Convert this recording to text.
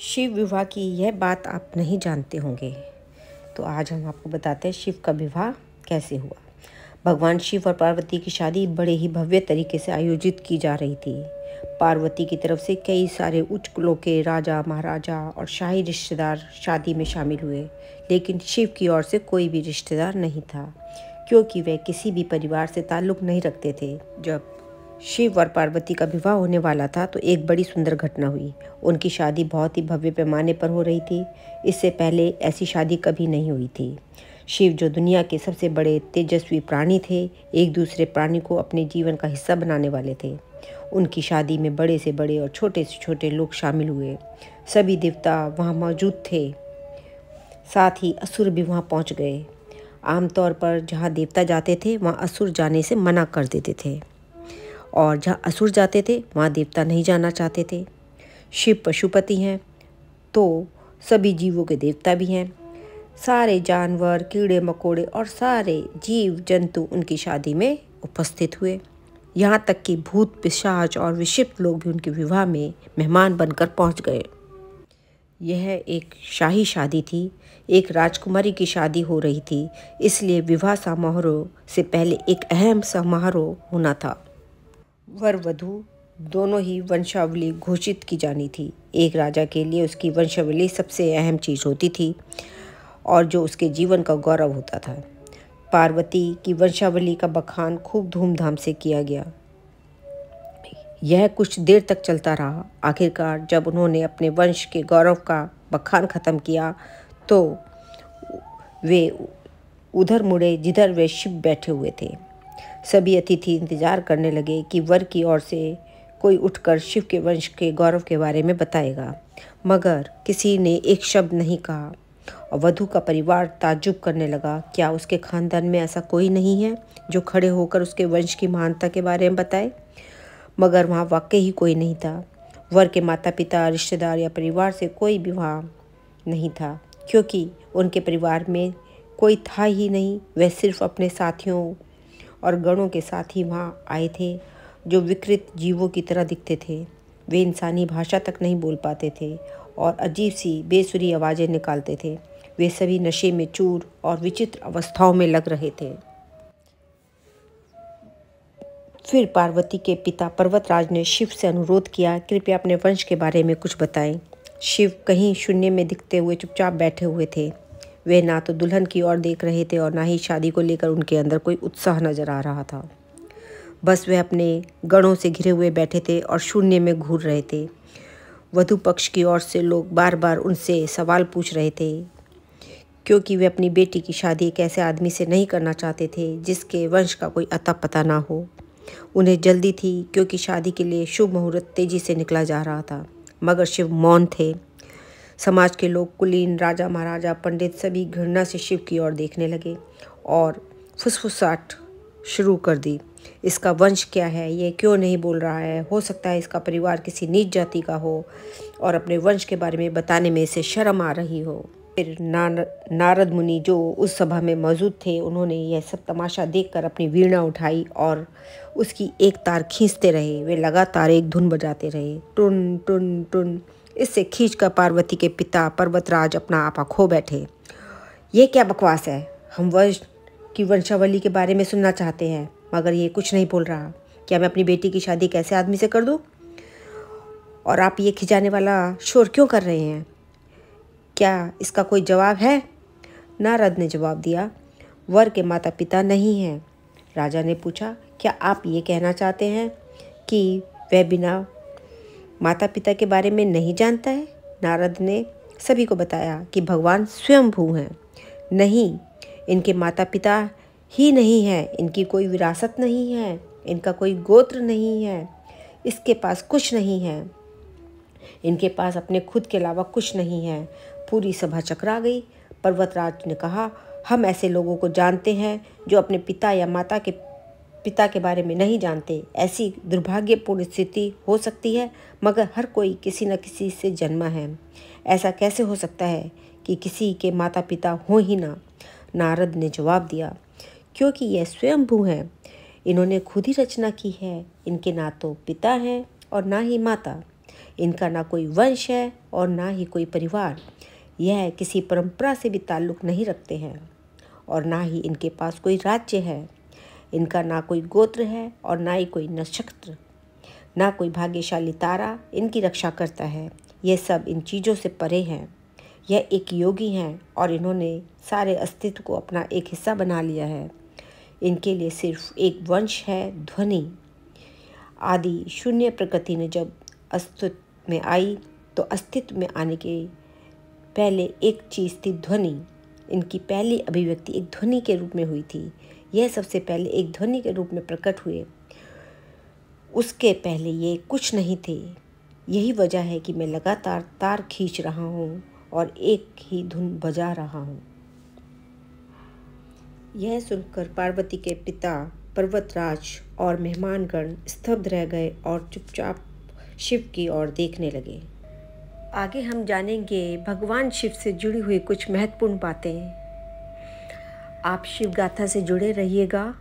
शिव विवाह की यह बात आप नहीं जानते होंगे तो आज हम आपको बताते हैं शिव का विवाह कैसे हुआ भगवान शिव और पार्वती की शादी बड़े ही भव्य तरीके से आयोजित की जा रही थी पार्वती की तरफ से कई सारे उच्च कुलों के राजा महाराजा और शाही रिश्तेदार शादी में शामिल हुए लेकिन शिव की ओर से कोई भी रिश्तेदार नहीं था क्योंकि वह किसी भी परिवार से ताल्लुक़ नहीं रखते थे जब शिव और पार्वती का विवाह होने वाला था तो एक बड़ी सुंदर घटना हुई उनकी शादी बहुत ही भव्य पैमाने पर हो रही थी इससे पहले ऐसी शादी कभी नहीं हुई थी शिव जो दुनिया के सबसे बड़े तेजस्वी प्राणी थे एक दूसरे प्राणी को अपने जीवन का हिस्सा बनाने वाले थे उनकी शादी में बड़े से बड़े और छोटे से छोटे लोग शामिल हुए सभी देवता वहाँ मौजूद थे साथ ही असुर भी वहाँ पहुँच गए आमतौर पर जहाँ देवता जाते थे वहाँ असुर जाने से मना कर देते थे और जहाँ असुर जाते थे वहाँ देवता नहीं जाना चाहते थे शिव पशुपति हैं तो सभी जीवों के देवता भी हैं सारे जानवर कीड़े मकोड़े और सारे जीव जंतु उनकी शादी में उपस्थित हुए यहाँ तक कि भूत पिशाच और विक्षिप्त लोग भी उनके विवाह में मेहमान बनकर पहुँच गए यह एक शाही शादी थी एक राजकुमारी की शादी हो रही थी इसलिए विवाह समारोह से पहले एक अहम समारोह होना था वर वधु दोनों ही वंशावली घोषित की जानी थी एक राजा के लिए उसकी वंशावली सबसे अहम चीज़ होती थी और जो उसके जीवन का गौरव होता था पार्वती की वंशावली का बखान खूब धूमधाम से किया गया यह कुछ देर तक चलता रहा आखिरकार जब उन्होंने अपने वंश के गौरव का बखान ख़त्म किया तो वे उधर मुड़े जिधर वे शिव बैठे हुए थे सभी अतिथि इंतजार करने लगे कि वर की ओर से कोई उठकर शिव के वंश के गौरव के बारे में बताएगा मगर किसी ने एक शब्द नहीं कहा और वधु का परिवार ताजुब करने लगा क्या उसके खानदान में ऐसा कोई नहीं है जो खड़े होकर उसके वंश की महानता के बारे में बताए मगर वहाँ वाकई ही कोई नहीं था वर के माता पिता रिश्तेदार या परिवार से कोई भी वहाँ नहीं था क्योंकि उनके परिवार में कोई था ही नहीं वह सिर्फ अपने साथियों और गणों के साथ ही वहाँ आए थे जो विकृत जीवों की तरह दिखते थे वे इंसानी भाषा तक नहीं बोल पाते थे और अजीब सी बेसुरी आवाज़ें निकालते थे वे सभी नशे में चूर और विचित्र अवस्थाओं में लग रहे थे फिर पार्वती के पिता पर्वतराज ने शिव से अनुरोध किया कृपया अपने वंश के बारे में कुछ बताएं शिव कहीं शून्य में दिखते हुए चुपचाप बैठे हुए थे वे ना तो दुल्हन की ओर देख रहे थे और ना ही शादी को लेकर उनके अंदर कोई उत्साह नजर आ रहा था बस वे अपने गणों से घिरे हुए बैठे थे और शून्य में घूर रहे थे वधु पक्ष की ओर से लोग बार बार उनसे सवाल पूछ रहे थे क्योंकि वे अपनी बेटी की शादी एक ऐसे आदमी से नहीं करना चाहते थे जिसके वंश का कोई अता पता ना हो उन्हें जल्दी थी क्योंकि शादी के लिए शुभ मुहूर्त तेजी से निकला जा रहा था मगर शिव मौन थे समाज के लोग कुलीन राजा महाराजा पंडित सभी घृणा से शिव की ओर देखने लगे और फुसफुसाट शुरू कर दी इसका वंश क्या है ये क्यों नहीं बोल रहा है हो सकता है इसका परिवार किसी नीच जाति का हो और अपने वंश के बारे में बताने में इसे शर्म आ रही हो फिर नार, नारद मुनि जो उस सभा में मौजूद थे उन्होंने यह सब तमाशा देखकर अपनी वीणा उठाई और उसकी एक तार खींचते रहे वे लगातार एक धुन बजाते रहे टुन टुन टुन इससे खींच कर पार्वती के पिता पर्वतराज अपना आपा खो बैठे ये क्या बकवास है हम वंश की वंशावली के बारे में सुनना चाहते हैं मगर ये कुछ नहीं बोल रहा क्या मैं अपनी बेटी की शादी कैसे आदमी से कर दूँ और आप ये खिंचाने वाला शोर क्यों कर रहे हैं क्या इसका कोई जवाब है नारद ने जवाब दिया वर के माता पिता नहीं हैं राजा ने पूछा क्या आप ये कहना चाहते हैं कि वह बिना माता पिता के बारे में नहीं जानता है नारद ने सभी को बताया कि भगवान स्वयंभू हैं नहीं इनके माता पिता ही नहीं हैं इनकी कोई विरासत नहीं है इनका कोई गोत्र नहीं है इसके पास कुछ नहीं है इनके पास अपने खुद के अलावा कुछ नहीं है पूरी सभा चकरा गई पर्वतराज ने कहा हम ऐसे लोगों को जानते हैं जो अपने पिता या माता के पिता के बारे में नहीं जानते ऐसी दुर्भाग्यपूर्ण स्थिति हो सकती है मगर हर कोई किसी न किसी से जन्मा है ऐसा कैसे हो सकता है कि किसी के माता पिता हों ही ना नारद ने जवाब दिया क्योंकि यह स्वयंभू हैं इन्होंने खुद ही रचना की है इनके ना तो पिता हैं और ना ही माता इनका ना कोई वंश है और ना ही कोई परिवार यह किसी परंपरा से भी ताल्लुक़ नहीं रखते हैं और ना ही इनके पास कोई राज्य है इनका ना कोई गोत्र है और ना ही कोई नक्षत्र ना कोई भाग्यशाली तारा इनकी रक्षा करता है ये सब इन चीज़ों से परे हैं यह एक योगी हैं और इन्होंने सारे अस्तित्व को अपना एक हिस्सा बना लिया है इनके लिए सिर्फ एक वंश है ध्वनि आदि शून्य प्रकृति ने जब अस्तित्व में आई तो अस्तित्व में आने के पहले एक चीज़ थी ध्वनि इनकी पहली अभिव्यक्ति एक ध्वनि के रूप में हुई थी यह सबसे पहले एक ध्वनि के रूप में प्रकट हुए उसके पहले ये कुछ नहीं थे यही वजह है कि मैं लगातार तार खींच रहा हूँ और एक ही धुन बजा रहा हूँ यह सुनकर पार्वती के पिता पर्वतराज और मेहमानगण स्तब्ध रह गए और चुपचाप शिव की ओर देखने लगे आगे हम जानेंगे भगवान शिव से जुड़ी हुई कुछ महत्वपूर्ण बातें आप शिव गाथा से जुड़े रहिएगा